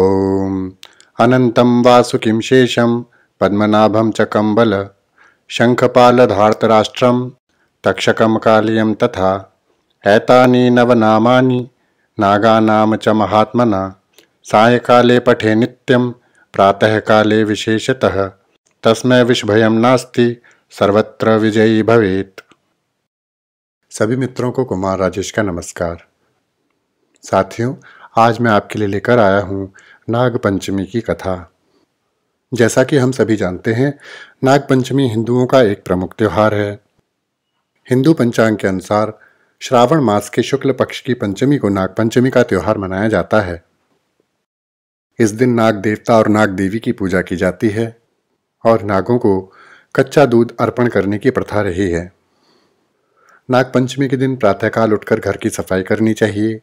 ओम अनंतम वासुकिं शेषम पद्मनाभम च कम्बल तक्षकम कालियम तथा ऐतानी नवनामा नागानाम च महात्मना साय काले पठे नित्यम प्रातः काले विशेषतः तस्मै विषभय नास्ति सर्वत्र विजयी भवेत सभी मित्रों को कुमार राजेश का नमस्कार साथियों आज मैं आपके लिए लेकर आया हूँ नाग पंचमी की कथा जैसा कि हम सभी जानते हैं नाग पंचमी हिंदुओं का एक प्रमुख त्यौहार है हिंदू पंचांग के अनुसार श्रावण मास के शुक्ल पक्ष की पंचमी को नाग पंचमी का त्यौहार मनाया जाता है इस दिन नाग देवता और नाग देवी की पूजा की जाती है और नागों को कच्चा दूध अर्पण करने की प्रथा रही है नागपंचमी के दिन प्रातःकाल उठकर घर की सफाई करनी चाहिए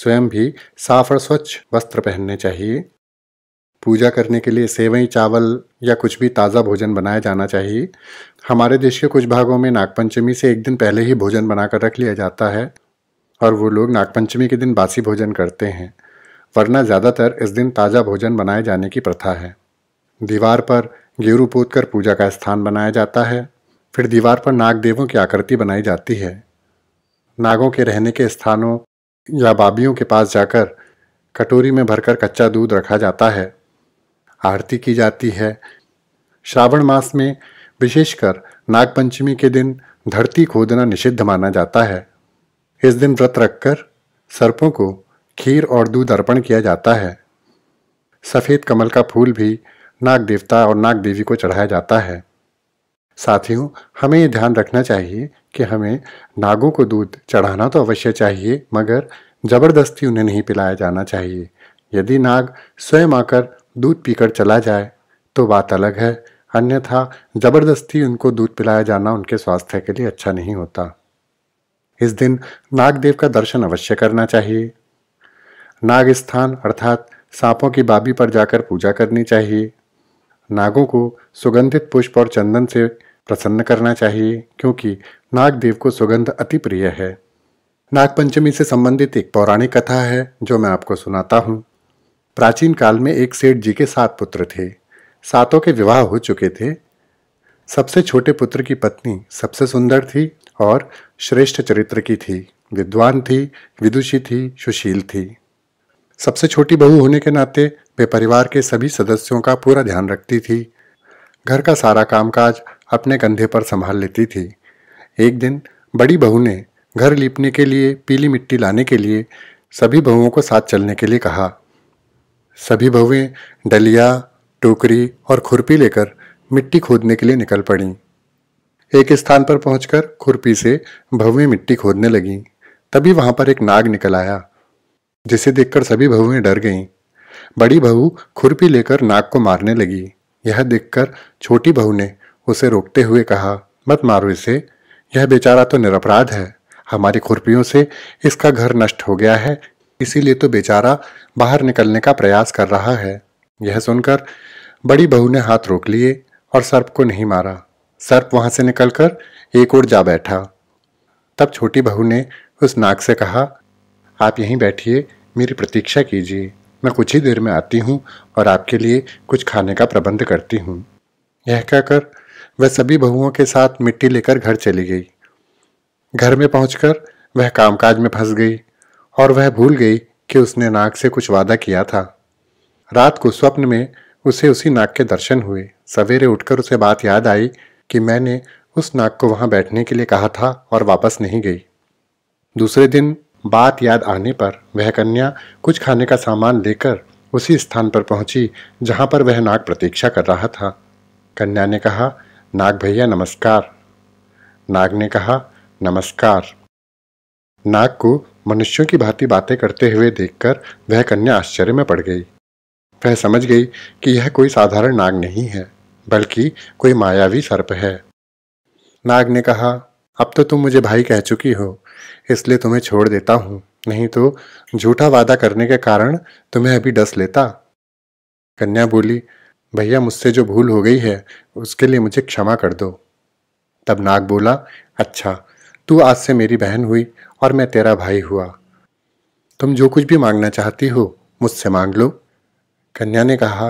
स्वयं भी साफ और स्वच्छ वस्त्र पहनने चाहिए पूजा करने के लिए सेवई चावल या कुछ भी ताज़ा भोजन बनाया जाना चाहिए हमारे देश के कुछ भागों में नागपंचमी से एक दिन पहले ही भोजन बनाकर रख लिया जाता है और वो लोग नागपंचमी के दिन बासी भोजन करते हैं वरना ज़्यादातर इस दिन ताज़ा भोजन बनाए जाने की प्रथा है दीवार पर गेरू पोत कर पूजा का स्थान बनाया जाता है फिर दीवार पर नागदेवों की आकृति बनाई जाती है नागों के रहने के स्थानों या बाबियों के पास जाकर कटोरी में भरकर कच्चा दूध रखा जाता है आरती की जाती है श्रावण मास में विशेषकर नागपंचमी के दिन धरती खोदना निषिद्ध माना जाता है इस दिन व्रत रखकर सर्पों को खीर और दूध अर्पण किया जाता है सफ़ेद कमल का फूल भी नाग देवता और नाग देवी को चढ़ाया जाता है साथियों हमें ये ध्यान रखना चाहिए कि हमें नागों को दूध चढ़ाना तो अवश्य चाहिए मगर ज़बरदस्ती उन्हें नहीं पिलाया जाना चाहिए यदि नाग स्वयं आकर दूध पीकर चला जाए तो बात अलग है अन्यथा ज़बरदस्ती उनको दूध पिलाया जाना उनके स्वास्थ्य के लिए अच्छा नहीं होता इस दिन नागदेव का दर्शन अवश्य करना चाहिए नाग स्थान अर्थात सांपों की बाबी पर जाकर पूजा करनी चाहिए नागों को सुगंधित पुष्प और चंदन से प्रसन्न करना चाहिए क्योंकि नागदेव को सुगंध अति प्रिय है नागपंचमी से संबंधित एक पौराणिक कथा है जो मैं आपको सुनाता हूँ प्राचीन काल में एक सेठ जी के सात पुत्र थे सातों के विवाह हो चुके थे सबसे छोटे पुत्र की पत्नी सबसे सुंदर थी और श्रेष्ठ चरित्र की थी विद्वान थी विदुषी थी सुशील थी सबसे छोटी बहू होने के नाते वे परिवार के सभी सदस्यों का पूरा ध्यान रखती थी घर का सारा कामकाज अपने कंधे पर संभाल लेती थी एक दिन बड़ी बहू ने घर लीपने के लिए पीली मिट्टी लाने के लिए सभी बहुओं को साथ चलने के लिए कहा सभी बहुएं डलिया टोकरी और खुरपी लेकर मिट्टी खोदने के लिए निकल पड़ीं एक स्थान पर पहुंचकर खुरपी से भवें मिट्टी खोदने लगीं तभी वहां पर एक नाग निकल आया जिसे देखकर सभी बहुएं डर गईं बड़ी बहू खुरपी लेकर नाग को मारने लगी यह देखकर छोटी बहू ने उसे रोकते हुए कहा मत मारो इसे यह बेचारा तो निरपराध है हमारी खुरपियों से इसका घर नष्ट हो गया है इसीलिए तो बेचारा बाहर निकलने का प्रयास कर रहा है यह सुनकर बड़ी बहू ने हाथ रोक लिए और सर्प को नहीं मारा सर्प वहां से निकलकर एक ओर जा बैठा तब छोटी बहू ने उस नाग से कहा आप यहीं बैठिए मेरी प्रतीक्षा कीजिए मैं कुछ ही देर में आती हूँ और आपके लिए कुछ खाने का प्रबंध करती हूँ यह कहकर वह सभी बहुओं के साथ मिट्टी लेकर घर चली गई घर में पहुंचकर वह कामकाज में फंस गई और वह भूल गई कि उसने नाग से कुछ वादा किया था रात को स्वप्न में उसे उसी नाग के दर्शन हुए सवेरे उठकर उसे बात याद आई कि मैंने उस नाग को वहाँ बैठने के लिए कहा था और वापस नहीं गई दूसरे दिन बात याद आने पर वह कन्या कुछ खाने का सामान लेकर उसी स्थान पर पहुंची जहां पर वह नाग प्रतीक्षा कर रहा था कन्या ने कहा नाग भैया नमस्कार नाग ने कहा नमस्कार नाग को मनुष्यों की भांति बातें करते हुए देखकर वह कन्या आश्चर्य में पड़ गई वह समझ गई कि यह कोई साधारण नाग नहीं है बल्कि कोई मायावी सर्प है नाग ने कहा अब तो तुम मुझे भाई कह चुकी हो इसलिए तुम्हें छोड़ देता हूँ नहीं तो झूठा वादा करने के कारण तुम्हें अभी डस लेता कन्या बोली भैया मुझसे जो भूल हो गई है उसके लिए मुझे क्षमा कर दो तब नाग बोला अच्छा तू आज से मेरी बहन हुई और मैं तेरा भाई हुआ तुम जो कुछ भी मांगना चाहती हो मुझसे मांग लो कन्या ने कहा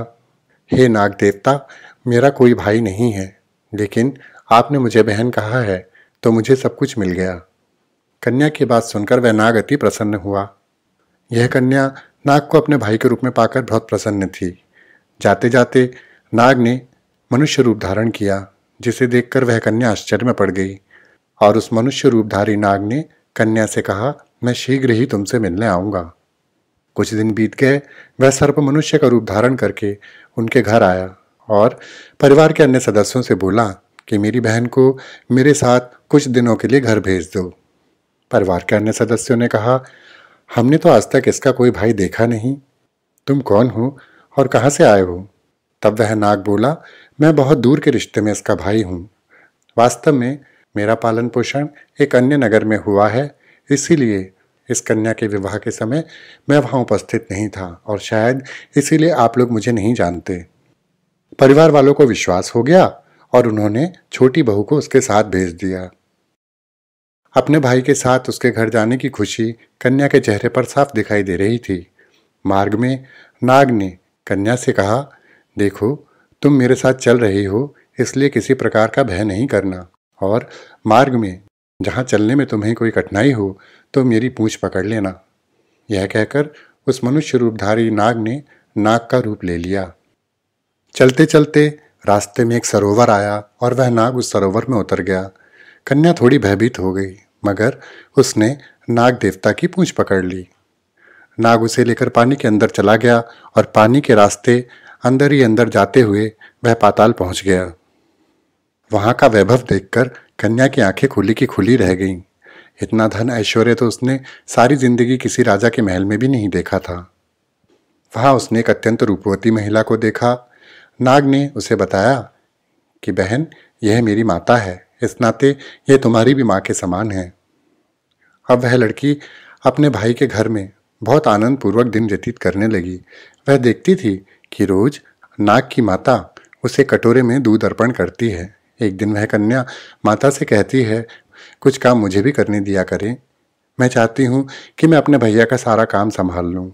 हे नाग देवता मेरा कोई भाई नहीं है लेकिन आपने मुझे बहन कहा है तो मुझे सब कुछ मिल गया कन्या की बात सुनकर वह नाग अति प्रसन्न हुआ यह कन्या नाग को अपने भाई के रूप में पाकर बहुत प्रसन्न थी जाते जाते नाग ने मनुष्य रूप धारण किया जिसे देखकर वह कन्या आश्चर्य में पड़ गई और उस मनुष्य रूपधारी नाग ने कन्या से कहा मैं शीघ्र ही तुमसे मिलने आऊँगा कुछ दिन बीत गए वह सर्प मनुष्य का रूप धारण करके उनके घर आया और परिवार के अन्य सदस्यों से बोला कि मेरी बहन को मेरे साथ कुछ दिनों के लिए घर भेज दो परिवार के अन्य सदस्यों ने कहा हमने तो आज तक इसका कोई भाई देखा नहीं तुम कौन हो और कहाँ से आए हो तब वह नाग बोला मैं बहुत दूर के रिश्ते में इसका भाई हूँ वास्तव में मेरा पालन पोषण एक अन्य नगर में हुआ है इसीलिए इस कन्या के विवाह के समय मैं वहाँ उपस्थित नहीं था और शायद इसीलिए आप लोग मुझे नहीं जानते परिवार वालों को विश्वास हो गया और उन्होंने छोटी बहू को उसके साथ भेज दिया अपने भाई के साथ उसके घर जाने की खुशी कन्या के चेहरे पर साफ दिखाई दे रही थी मार्ग में नाग ने कन्या से कहा देखो तुम मेरे साथ चल रही हो इसलिए किसी प्रकार का भय नहीं करना और मार्ग में जहाँ चलने में तुम्हें कोई कठिनाई हो तो मेरी पूछ पकड़ लेना यह कहकर उस मनुष्य रूपधारी नाग ने नाग का रूप ले लिया चलते चलते रास्ते में एक सरोवर आया और वह नाग उस सरोवर में उतर गया कन्या थोड़ी भयभीत हो गई मगर उसने नाग देवता की पूछ पकड़ ली नाग उसे लेकर पानी के अंदर चला गया और पानी के रास्ते अंदर ही अंदर जाते हुए वह पाताल पहुंच गया वहां का वैभव देखकर कन्या की आंखें खुली की खुली रह गईं इतना धन ऐश्वर्य तो उसने सारी जिंदगी किसी राजा के महल में भी नहीं देखा था वहाँ उसने एक अत्यंत रूपवती महिला को देखा नाग ने उसे बताया कि बहन यह मेरी माता है इस नाते यह तुम्हारी भी माँ के समान है अब वह लड़की अपने भाई के घर में बहुत आनंद पूर्वक दिन व्यतीत करने लगी वह देखती थी कि रोज नाग की माता उसे कटोरे में दूध अर्पण करती है एक दिन वह कन्या माता से कहती है कुछ काम मुझे भी करने दिया करें मैं चाहती हूँ कि मैं अपने भैया का सारा काम संभाल लूँ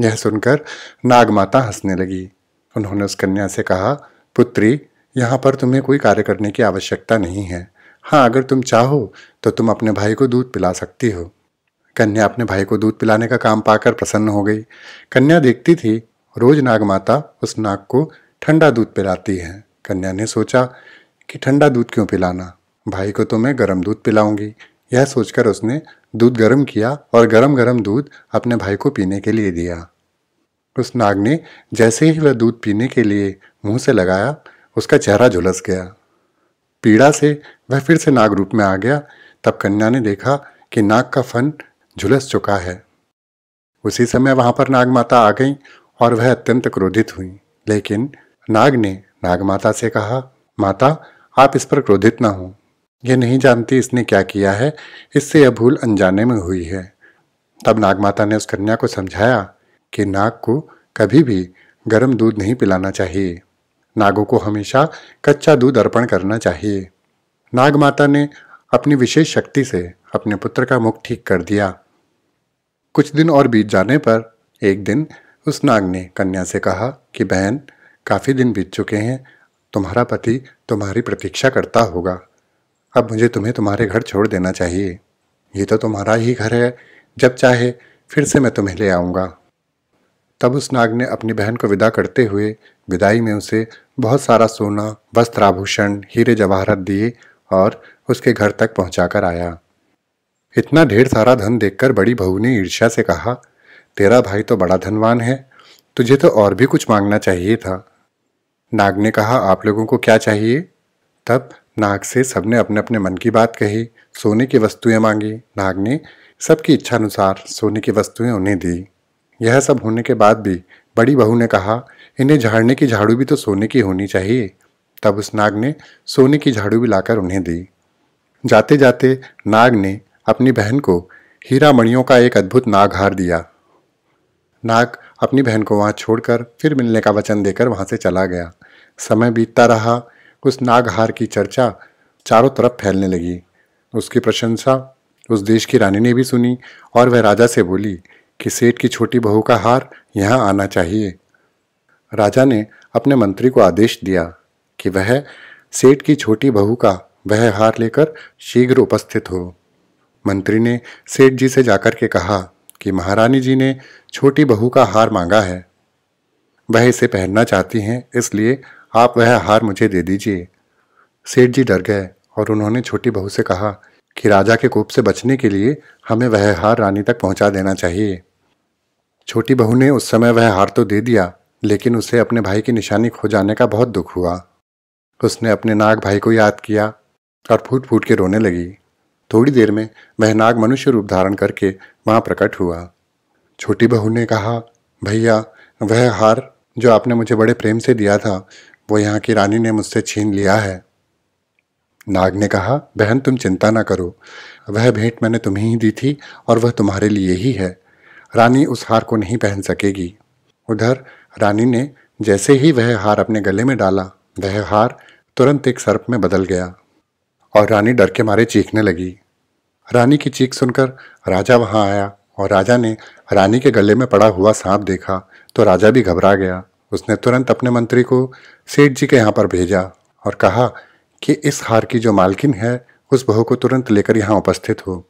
यह सुनकर नाग माता हंसने लगी उन्होंने उस कन्या से कहा पुत्री यहाँ पर तुम्हें कोई कार्य करने की आवश्यकता नहीं है हाँ अगर तुम चाहो तो तुम अपने भाई को दूध पिला सकती हो कन्या अपने भाई को दूध पिलाने का काम पाकर प्रसन्न हो गई कन्या देखती थी रोज नाग माता उस नाग को ठंडा दूध पिलाती है कन्या ने सोचा कि ठंडा दूध क्यों पिलाना भाई को तो मैं गर्म दूध पिलाऊंगी यह सोचकर उसने दूध गर्म किया और गर्म गर्म दूध अपने भाई को पीने के लिए दिया उस नाग ने जैसे ही वह दूध पीने के लिए मुंह से लगाया उसका चेहरा झुलस गया पीड़ा से वह फिर से नाग रूप में आ गया तब कन्या ने देखा कि नाग का फन झुलस चुका है उसी समय वहां पर नागमाता आ गई और वह अत्यंत क्रोधित हुई लेकिन नाग ने नागमाता से कहा माता आप इस पर क्रोधित ना हो यह नहीं जानती इसने क्या किया है इससे यह भूल अनजाने में हुई है तब नागमाता ने उस कन्या को समझाया कि नाग को कभी भी गर्म दूध नहीं पिलाना चाहिए नागों को हमेशा कच्चा दूध अर्पण करना चाहिए नागमाता ने अपनी विशेष शक्ति से अपने पुत्र का मुख ठीक कर दिया कुछ दिन और बीत जाने पर एक दिन उस नाग ने कन्या से कहा कि बहन काफ़ी दिन बीत चुके हैं तुम्हारा पति तुम्हारी प्रतीक्षा करता होगा अब मुझे तुम्हें तुम्हारे घर छोड़ देना चाहिए ये तो तुम्हारा ही घर है जब चाहे फिर से मैं तुम्हें ले आऊँगा तब उस नाग ने अपनी बहन को विदा करते हुए विदाई में उसे बहुत सारा सोना वस्त्र आभूषण हीरे जवाहरत दिए और उसके घर तक पहुंचाकर आया इतना ढेर सारा धन देखकर बड़ी बहू ने ईर्ष्या से कहा तेरा भाई तो बड़ा धनवान है तुझे तो और भी कुछ मांगना चाहिए था नाग ने कहा आप लोगों को क्या चाहिए तब नाग से सबने अपने अपने मन की बात कही सोने की वस्तुएं मांगी नाग ने सबकी इच्छा अनुसार सोने की वस्तुएं उन्हें दी यह सब होने के बाद भी बड़ी बहू ने कहा इन्हें झाड़ने की झाड़ू भी तो सोने की होनी चाहिए तब उस नाग ने सोने की झाड़ू भी लाकर उन्हें दी जाते जाते नाग ने अपनी बहन को हीरा मणियों का एक अद्भुत नाग हार दिया नाग अपनी बहन को वहाँ छोड़कर फिर मिलने का वचन देकर वहाँ से चला गया समय बीतता रहा उस नागहार की चर्चा चारों तरफ फैलने लगी उसकी प्रशंसा उस देश की रानी ने भी सुनी और वह राजा से बोली कि सेठ की छोटी बहू का हार यहाँ आना चाहिए राजा ने अपने मंत्री को आदेश दिया कि वह सेठ की छोटी बहू का वह हार लेकर शीघ्र उपस्थित हो मंत्री ने सेठ जी से जाकर के कहा कि महारानी जी ने छोटी बहू का हार मांगा है वह इसे पहनना चाहती हैं इसलिए आप वह हार मुझे दे दीजिए सेठ जी डर गए और उन्होंने छोटी बहू से कहा कि राजा के कोप से बचने के लिए हमें वह हार रानी तक पहुंचा देना चाहिए छोटी बहू ने उस समय वह हार तो दे दिया लेकिन उसे अपने भाई की निशानी खो जाने का बहुत दुख हुआ उसने अपने नाग भाई को याद किया और फूट फूट के रोने लगी थोड़ी देर में वह नाग मनुष्य रूप धारण करके वहाँ प्रकट हुआ छोटी बहू ने कहा भैया वह हार जो आपने मुझे बड़े प्रेम से दिया था वो यहाँ की रानी ने मुझसे छीन लिया है नाग ने कहा बहन तुम चिंता ना करो वह भेंट मैंने तुम्हें ही दी थी और वह तुम्हारे लिए ही है रानी उस हार को नहीं पहन सकेगी उधर रानी ने जैसे ही वह हार अपने गले में डाला वह हार तुरंत एक सर्प में बदल गया और रानी डर के मारे चीखने लगी रानी की चीख सुनकर राजा वहाँ आया और राजा ने रानी के गले में पड़ा हुआ सांप देखा तो राजा भी घबरा गया उसने तुरंत अपने मंत्री को सेठ जी के यहाँ पर भेजा और कहा कि इस हार की जो मालकिन है उस बहू को तुरंत लेकर यहाँ उपस्थित हो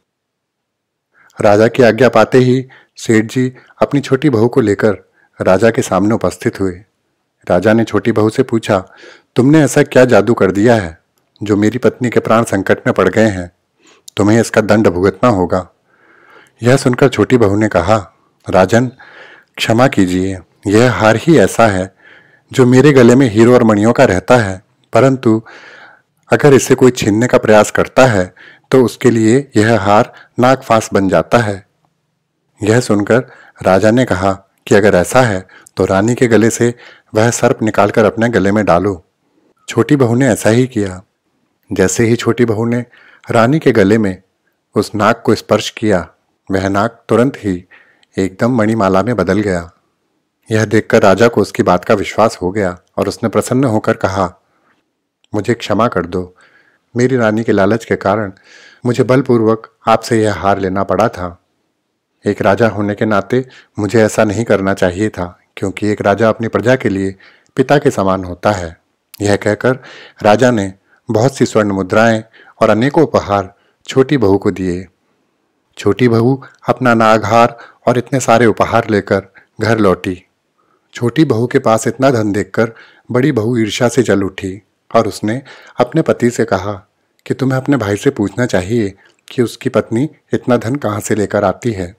राजा की आज्ञा पाते ही सेठ जी अपनी छोटी बहू को लेकर राजा के सामने उपस्थित हुए राजा ने छोटी बहू से पूछा तुमने ऐसा क्या जादू कर दिया है जो मेरी पत्नी के प्राण संकट में पड़ गए हैं तुम्हें इसका दंड भुगतना होगा यह सुनकर छोटी बहू ने कहा राजन क्षमा कीजिए यह हार ही ऐसा है जो मेरे गले में हीरो और मणियों का रहता है परंतु अगर इसे कोई छीनने का प्रयास करता है तो उसके लिए यह हार नाक फांस बन जाता है यह सुनकर राजा ने कहा कि अगर ऐसा है तो रानी के गले से वह सर्प निकालकर अपने गले में डालो छोटी बहू ने ऐसा ही किया जैसे ही छोटी बहू ने रानी के गले में उस नाक को स्पर्श किया वह नाक तुरंत ही एकदम मणिमाला में बदल गया यह देखकर राजा को उसकी बात का विश्वास हो गया और उसने प्रसन्न होकर कहा मुझे क्षमा कर दो मेरी रानी के लालच के कारण मुझे बलपूर्वक आपसे यह हार लेना पड़ा था एक राजा होने के नाते मुझे ऐसा नहीं करना चाहिए था क्योंकि एक राजा अपनी प्रजा के लिए पिता के समान होता है यह कहकर राजा ने बहुत सी स्वर्ण मुद्राएं और अनेकों उपहार छोटी बहू को दिए छोटी बहू अपना नागहार और इतने सारे उपहार लेकर घर लौटी छोटी बहू के पास इतना धन देखकर बड़ी बहू ईर्ष्या से जल उठी और उसने अपने पति से कहा कि तुम्हें अपने भाई से पूछना चाहिए कि उसकी पत्नी इतना धन कहाँ से लेकर आती है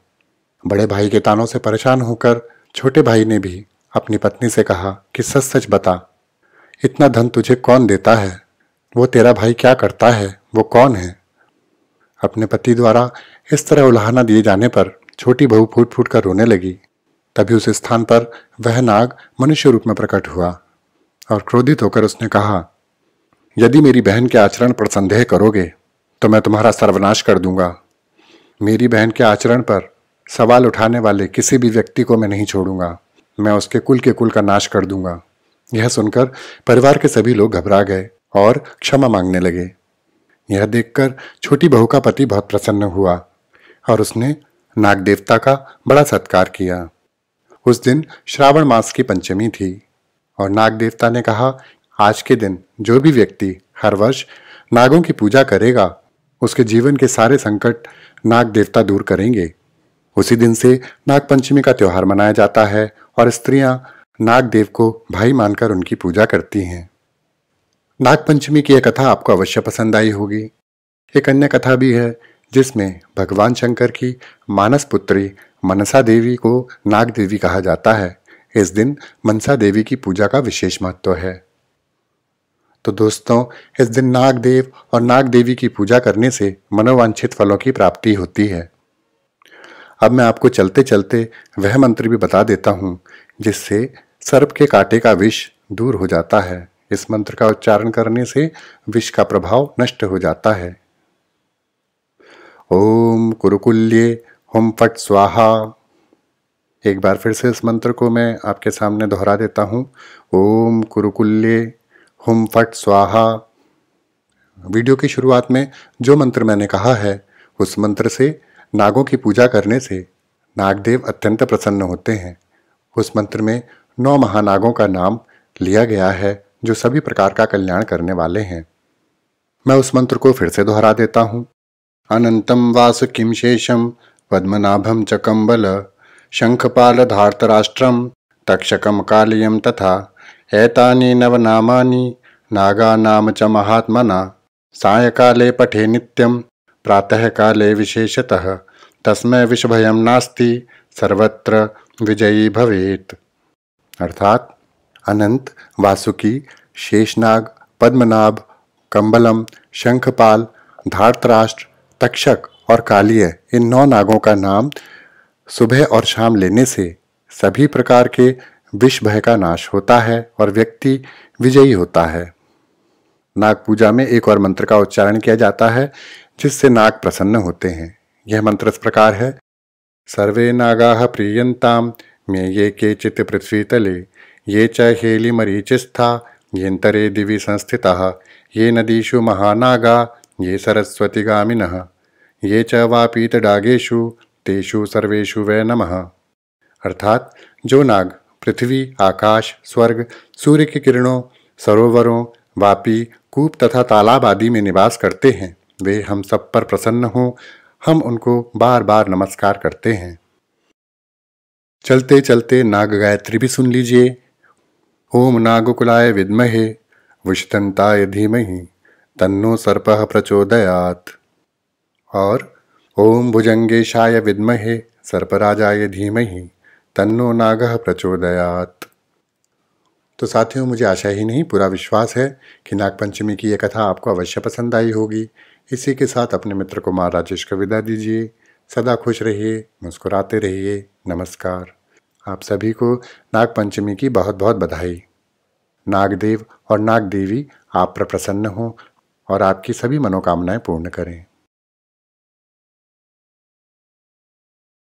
बड़े भाई के तानों से परेशान होकर छोटे भाई ने भी अपनी पत्नी से कहा कि सच सच बता इतना धन तुझे कौन देता है वो तेरा भाई क्या करता है वो कौन है अपने पति द्वारा इस तरह उलाहना दिए जाने पर छोटी बहू फूट फूट कर रोने लगी तभी उस स्थान पर वह नाग मनुष्य रूप में प्रकट हुआ और क्रोधित होकर उसने कहा यदि मेरी बहन के आचरण पर संदेह करोगे तो मैं तुम्हारा सर्वनाश कर दूंगा मेरी बहन के आचरण पर सवाल उठाने वाले किसी भी व्यक्ति को मैं नहीं छोड़ूंगा मैं उसके कुल के कुल का नाश कर दूंगा यह सुनकर परिवार के सभी लोग घबरा गए और क्षमा मांगने लगे यह देखकर छोटी बहू का पति बहुत प्रसन्न हुआ और उसने नाग देवता का बड़ा सत्कार किया उस दिन श्रावण मास की पंचमी थी और नाग देवता ने कहा आज के दिन जो भी व्यक्ति हर वर्ष नागों की पूजा करेगा उसके जीवन के सारे संकट नाग देवता दूर करेंगे उसी दिन से नागपंचमी का त्यौहार मनाया जाता है और स्त्रियां नाग देव को भाई मानकर उनकी पूजा करती हैं नागपंचमी की यह कथा आपको अवश्य पसंद आई होगी एक अन्य कथा भी है जिसमें भगवान शंकर की मानस पुत्री मनसा देवी को नाग देवी कहा जाता है इस दिन मनसा देवी की पूजा का विशेष महत्व है तो दोस्तों इस दिन नाग देव और नाग देवी की पूजा करने से मनोवांछित फलों की प्राप्ति होती है अब मैं आपको चलते चलते वह मंत्र भी बता देता हूँ जिससे सर्प के कांटे का विष दूर हो जाता है इस मंत्र का उच्चारण करने से विष का प्रभाव नष्ट हो जाता है ओम कुरुकुल्ये होम फट स्वाहा एक बार फिर से इस मंत्र को मैं आपके सामने दोहरा देता हूँ ओम कुरुकुल्ये होम फट स्वाहा वीडियो की शुरुआत में जो मंत्र मैंने कहा है उस मंत्र से नागों की पूजा करने से नागदेव अत्यंत प्रसन्न होते हैं उस मंत्र में नौ महानागों का नाम लिया गया है जो सभी प्रकार का कल्याण करने वाले हैं मैं उस मंत्र को फिर से दोहरा देता हूँ अनंतम वास किम शेषम पद्मनाभम चकम्बल कम्बल शंखपाल धार्तराष्ट्रम तक्षकम कालियम तथा एतानि नागा नाम च महात्मना साय काले पठे प्रातः काले विशेषतः तस्मय विषभयम नास्ति सर्वत्र विजयी भवेत अर्थात अनंत वासुकी शेषनाग पद्मनाभ कंबलम शंखपाल धारतराष्ट्र तक्षक और कालीय इन नौ नागों का नाम सुबह और शाम लेने से सभी प्रकार के विष भय का नाश होता है और व्यक्ति विजयी होता है नाग पूजा में एक और मंत्र का उच्चारण किया जाता है जिससे नाग प्रसन्न होते हैं यह मंत्र इस प्रकार है सर्वे नागा प्रियंताम मे ये के चित्त पृथ्वी तले ये च हेलिमरीचिस्था येन्तरे दिवि संस्थितः ये नदीषु महानागा ये सरस्वतिगामिनः ये च वापीतडागेषु तेषु सर्वेषु वै नमः अर्थात जो नाग पृथ्वी आकाश स्वर्ग सूर्य की किरणों सरोवरों वापी कूप तथा तालाब आदि में निवास करते हैं वे हम सब पर प्रसन्न हों हम उनको बार बार नमस्कार करते हैं चलते चलते नाग गायत्री भी सुन लीजिए ओम नागकुलाय विद्महे विषतंताय धीमहि तन्नो सर्प प्रचोदयात और ओम भुजंगेशाय विद्महे सर्पराजाय धीमहि तन्नो नाग प्रचोदयात तो साथियों मुझे आशा ही नहीं पूरा विश्वास है कि नागपंचमी की यह कथा आपको अवश्य पसंद आई होगी इसी के साथ अपने मित्र कुमार राजेश को विदा दीजिए सदा खुश रहिए मुस्कुराते रहिए नमस्कार आप सभी को नागपंचमी की बहुत बहुत बधाई नागदेव और नाग देवी आप पर प्रसन्न हों और आपकी सभी मनोकामनाएं पूर्ण करें